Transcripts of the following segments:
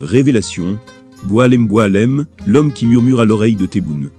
Révélation. Boalem Boalem, l'homme qui murmure à l'oreille de Théboun.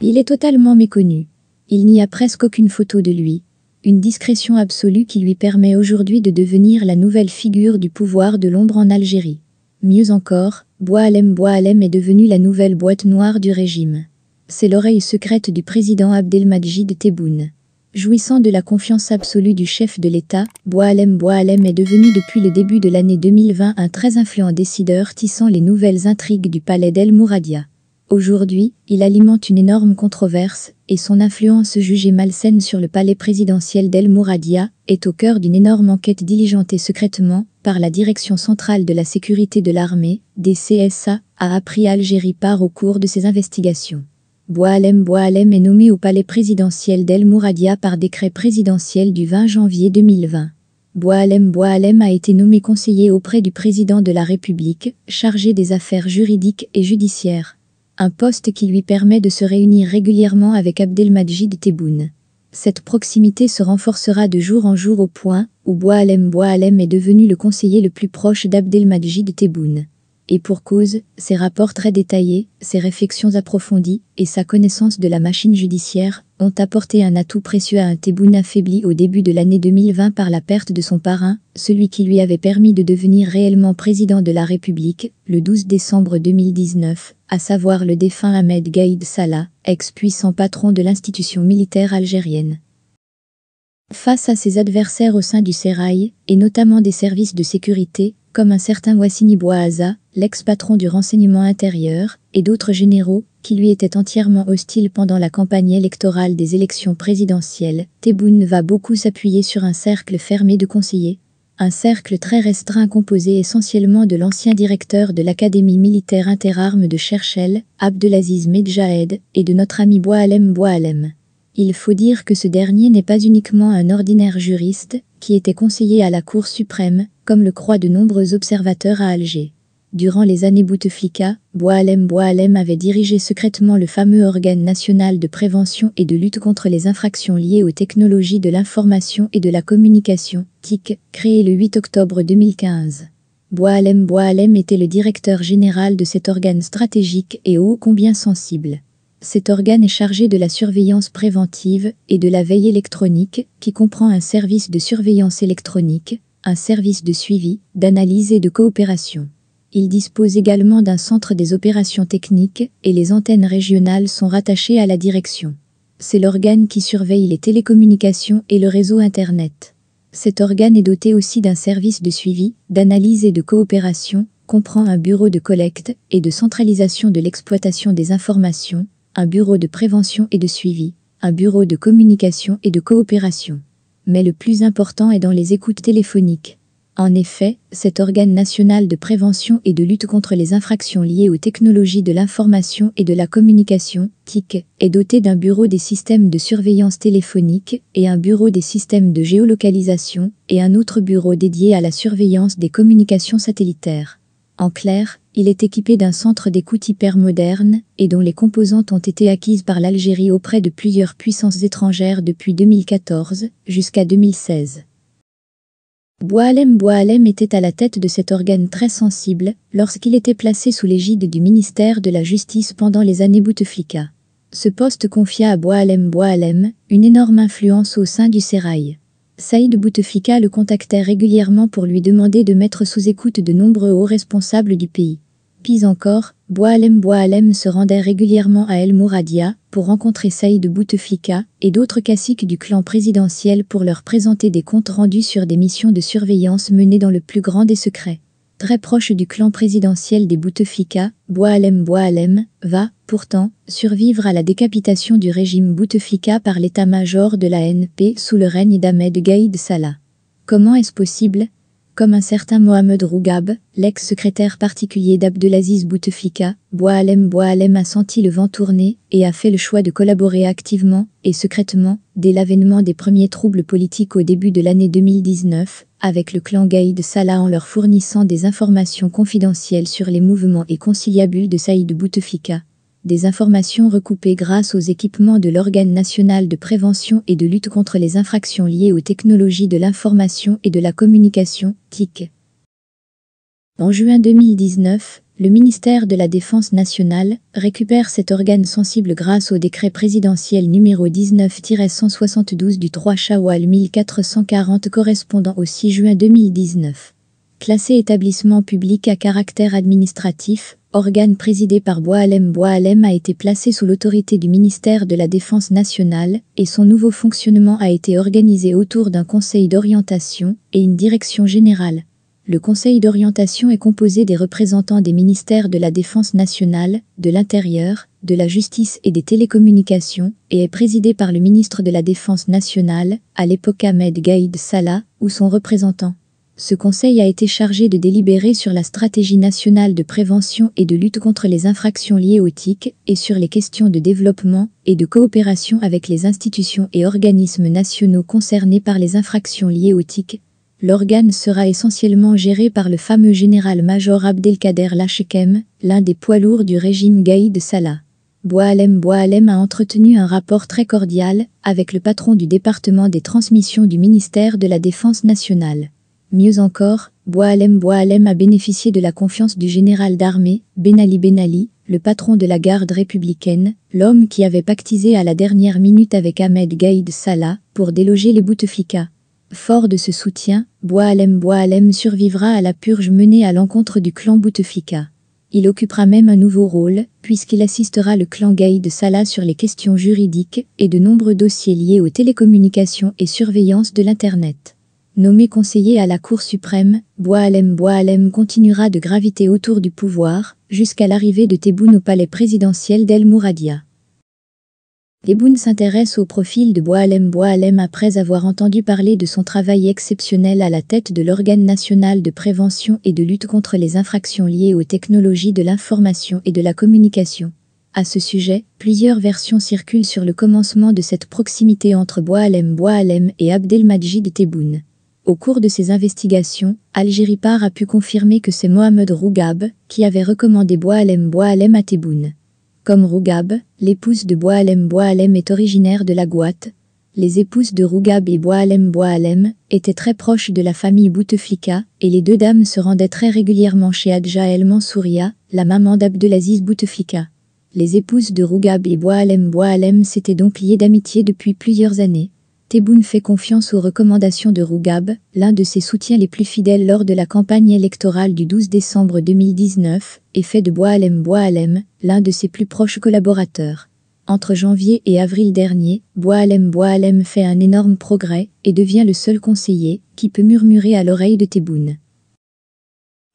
Il est totalement méconnu. Il n'y a presque aucune photo de lui. Une discrétion absolue qui lui permet aujourd'hui de devenir la nouvelle figure du pouvoir de l'ombre en Algérie. Mieux encore, Boalem Boalem est devenu la nouvelle boîte noire du régime c'est l'oreille secrète du président Abdelmajid Tebboune. Jouissant de la confiance absolue du chef de l'État, Boalem Boalem est devenu depuis le début de l'année 2020 un très influent décideur tissant les nouvelles intrigues du palais d'El Mouradia. Aujourd'hui, il alimente une énorme controverse, et son influence jugée malsaine sur le palais présidentiel d'El Mouradia est au cœur d'une énorme enquête diligentée secrètement par la Direction centrale de la sécurité de l'armée, DCSA, a appris Algérie part au cours de ses investigations. Boalem Boalem est nommé au palais présidentiel d'El Mouradia par décret présidentiel du 20 janvier 2020. Boalem Boalem a été nommé conseiller auprès du président de la République, chargé des affaires juridiques et judiciaires. Un poste qui lui permet de se réunir régulièrement avec Abdelmajid Tebboune. Cette proximité se renforcera de jour en jour au point où Boalem Boalem est devenu le conseiller le plus proche d'Abdelmajid Tebboune. Et pour cause, ses rapports très détaillés, ses réflexions approfondies et sa connaissance de la machine judiciaire ont apporté un atout précieux à un Tebboune affaibli au début de l'année 2020 par la perte de son parrain, celui qui lui avait permis de devenir réellement président de la République le 12 décembre 2019, à savoir le défunt Ahmed Gaïd Salah, ex-puissant patron de l'institution militaire algérienne. Face à ses adversaires au sein du Sérail, et notamment des services de sécurité, comme un certain Wassini Bouaza, l'ex-patron du renseignement intérieur, et d'autres généraux, qui lui étaient entièrement hostiles pendant la campagne électorale des élections présidentielles, Tebboune va beaucoup s'appuyer sur un cercle fermé de conseillers, un cercle très restreint composé essentiellement de l'ancien directeur de l'Académie militaire interarme de Cherchel, Abdelaziz Medjahed, et de notre ami Boalem Boalem. Il faut dire que ce dernier n'est pas uniquement un ordinaire juriste, qui était conseiller à la Cour suprême, comme le croient de nombreux observateurs à Alger. Durant les années Bouteflika, Boalem Boalem avait dirigé secrètement le fameux organe national de prévention et de lutte contre les infractions liées aux technologies de l'information et de la communication, TIC, créé le 8 octobre 2015. Boalem Boalem était le directeur général de cet organe stratégique et ô combien sensible. Cet organe est chargé de la surveillance préventive et de la veille électronique, qui comprend un service de surveillance électronique, un service de suivi, d'analyse et de coopération. Il dispose également d'un centre des opérations techniques et les antennes régionales sont rattachées à la direction. C'est l'organe qui surveille les télécommunications et le réseau Internet. Cet organe est doté aussi d'un service de suivi, d'analyse et de coopération, comprend un bureau de collecte et de centralisation de l'exploitation des informations, un bureau de prévention et de suivi, un bureau de communication et de coopération. Mais le plus important est dans les écoutes téléphoniques. En effet, cet organe national de prévention et de lutte contre les infractions liées aux technologies de l'information et de la communication, TIC, est doté d'un bureau des systèmes de surveillance téléphonique et un bureau des systèmes de géolocalisation et un autre bureau dédié à la surveillance des communications satellitaires. En clair, il est équipé d'un centre d'écoute hyper moderne et dont les composantes ont été acquises par l'Algérie auprès de plusieurs puissances étrangères depuis 2014 jusqu'à 2016. Boalem Boalem était à la tête de cet organe très sensible lorsqu'il était placé sous l'égide du ministère de la Justice pendant les années Bouteflika. Ce poste confia à Boalem Boalem une énorme influence au sein du Sérail. Saïd Bouteflika le contactait régulièrement pour lui demander de mettre sous écoute de nombreux hauts responsables du pays. Pis encore, Boalem Boalem se rendait régulièrement à El Mouradia pour rencontrer Saïd Bouteflika et d'autres caciques du clan présidentiel pour leur présenter des comptes rendus sur des missions de surveillance menées dans le plus grand des secrets. Très proche du clan présidentiel des Bouteflika, Boalem Boalem va, pourtant, survivre à la décapitation du régime Bouteflika par l'état-major de la NP sous le règne d'Ahmed Gaïd Salah. Comment est-ce possible comme un certain Mohamed Rougab, l'ex-secrétaire particulier d'Abdelaziz Bouteflika, Boalem Boalem a senti le vent tourner et a fait le choix de collaborer activement et secrètement, dès l'avènement des premiers troubles politiques au début de l'année 2019, avec le clan Gaïd Salah en leur fournissant des informations confidentielles sur les mouvements et conciliabules de Saïd Bouteflika des informations recoupées grâce aux équipements de l'Organe national de prévention et de lutte contre les infractions liées aux technologies de l'information et de la communication, TIC. En juin 2019, le ministère de la Défense nationale récupère cet organe sensible grâce au décret présidentiel numéro 19-172 du 3 Shawal 1440 correspondant au 6 juin 2019 classé établissement public à caractère administratif, organe présidé par Boalem Boalem a été placé sous l'autorité du ministère de la Défense nationale et son nouveau fonctionnement a été organisé autour d'un conseil d'orientation et une direction générale. Le conseil d'orientation est composé des représentants des ministères de la Défense nationale, de l'Intérieur, de la Justice et des Télécommunications et est présidé par le ministre de la Défense nationale, à l'époque Ahmed Gaïd Salah, ou son représentant ce conseil a été chargé de délibérer sur la stratégie nationale de prévention et de lutte contre les infractions liées aux TIC et sur les questions de développement et de coopération avec les institutions et organismes nationaux concernés par les infractions liées aux TIC. L'organe sera essentiellement géré par le fameux général-major Abdelkader Lachekem, l'un des poids lourds du régime Gaïd Salah. Boalem Boalem a entretenu un rapport très cordial avec le patron du département des transmissions du ministère de la Défense nationale. Mieux encore, Boalem Boalem a bénéficié de la confiance du général d'armée, Ben Ali Ben Ali, le patron de la garde républicaine, l'homme qui avait pactisé à la dernière minute avec Ahmed Gaïd Salah pour déloger les Bouteflika. Fort de ce soutien, Boalem Boalem survivra à la purge menée à l'encontre du clan Bouteflika. Il occupera même un nouveau rôle, puisqu'il assistera le clan Gaïd Salah sur les questions juridiques et de nombreux dossiers liés aux télécommunications et surveillance de l'Internet. Nommé conseiller à la Cour suprême, Boalem Boalem continuera de graviter autour du pouvoir, jusqu'à l'arrivée de Tebboune au palais présidentiel d'El Mouradia. Tebboune s'intéresse au profil de Boalem Boalem après avoir entendu parler de son travail exceptionnel à la tête de l'organe national de prévention et de lutte contre les infractions liées aux technologies de l'information et de la communication. À ce sujet, plusieurs versions circulent sur le commencement de cette proximité entre Boalem Boalem et Abdelmajid Tebboune. Au cours de ses investigations, Algéripar a pu confirmer que c'est Mohamed Rougab qui avait recommandé Boalem Boalem à Tebboune. Comme Rougab, l'épouse de Boalem Boalem est originaire de la Gouate. Les épouses de Rougab et Boalem Boalem étaient très proches de la famille Bouteflika et les deux dames se rendaient très régulièrement chez Adja El Mansouria, la maman d'Abdelaziz Bouteflika. Les épouses de Rougab et Boalem Boalem s'étaient donc liées d'amitié depuis plusieurs années. Tebboune fait confiance aux recommandations de Rougab, l'un de ses soutiens les plus fidèles lors de la campagne électorale du 12 décembre 2019, et fait de Boalem Boalem l'un de ses plus proches collaborateurs. Entre janvier et avril dernier, Boalem Boalem fait un énorme progrès et devient le seul conseiller qui peut murmurer à l'oreille de Tebboune.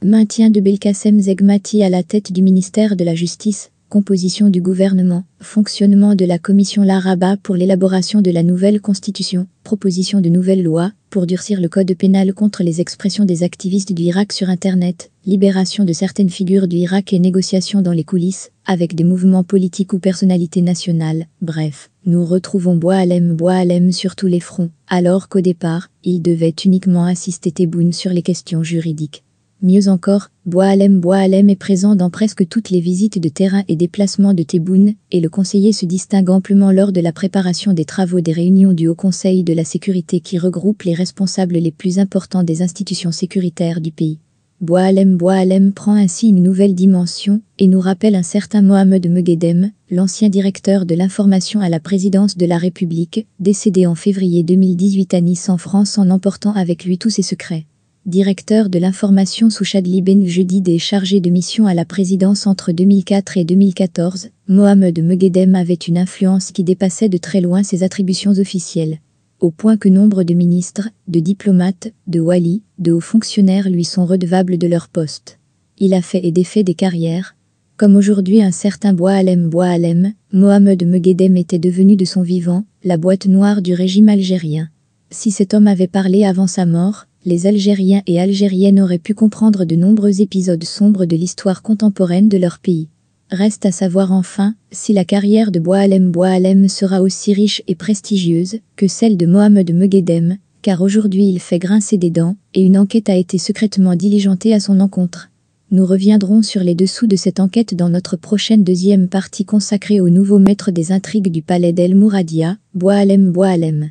Maintien de Belkacem Zegmati à la tête du ministère de la Justice, composition du gouvernement, fonctionnement de la commission Laraba pour l'élaboration de la nouvelle constitution, proposition de nouvelles lois pour durcir le code pénal contre les expressions des activistes du Irak sur Internet, libération de certaines figures du Irak et négociations dans les coulisses, avec des mouvements politiques ou personnalités nationales, bref, nous retrouvons Boalem Boalem sur tous les fronts, alors qu'au départ, il devait uniquement assister Tebboune sur les questions juridiques. Mieux encore, Boalem Boalem est présent dans presque toutes les visites de terrain et déplacements de Tebboune, et le conseiller se distingue amplement lors de la préparation des travaux des réunions du Haut Conseil de la Sécurité qui regroupe les responsables les plus importants des institutions sécuritaires du pays. Boalem Boalem prend ainsi une nouvelle dimension et nous rappelle un certain Mohamed Meguedem, l'ancien directeur de l'information à la présidence de la République, décédé en février 2018 à Nice en France en emportant avec lui tous ses secrets directeur de l'information sous Chadli Ben Judid et chargé de mission à la présidence entre 2004 et 2014, Mohamed Meghedem avait une influence qui dépassait de très loin ses attributions officielles, au point que nombre de ministres, de diplomates, de wali, de hauts fonctionnaires lui sont redevables de leur poste. Il a fait et défait des carrières, comme aujourd'hui un certain Boalem Boalem, Mohamed Meghedem était devenu de son vivant la boîte noire du régime algérien. Si cet homme avait parlé avant sa mort, les Algériens et Algériennes auraient pu comprendre de nombreux épisodes sombres de l'histoire contemporaine de leur pays. Reste à savoir enfin si la carrière de Boalem Boalem sera aussi riche et prestigieuse que celle de Mohamed Meguedem, car aujourd'hui il fait grincer des dents et une enquête a été secrètement diligentée à son encontre. Nous reviendrons sur les dessous de cette enquête dans notre prochaine deuxième partie consacrée au nouveau maître des intrigues du palais d'El Mouradia, Boalem Boalem.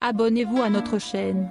Abonnez-vous à notre chaîne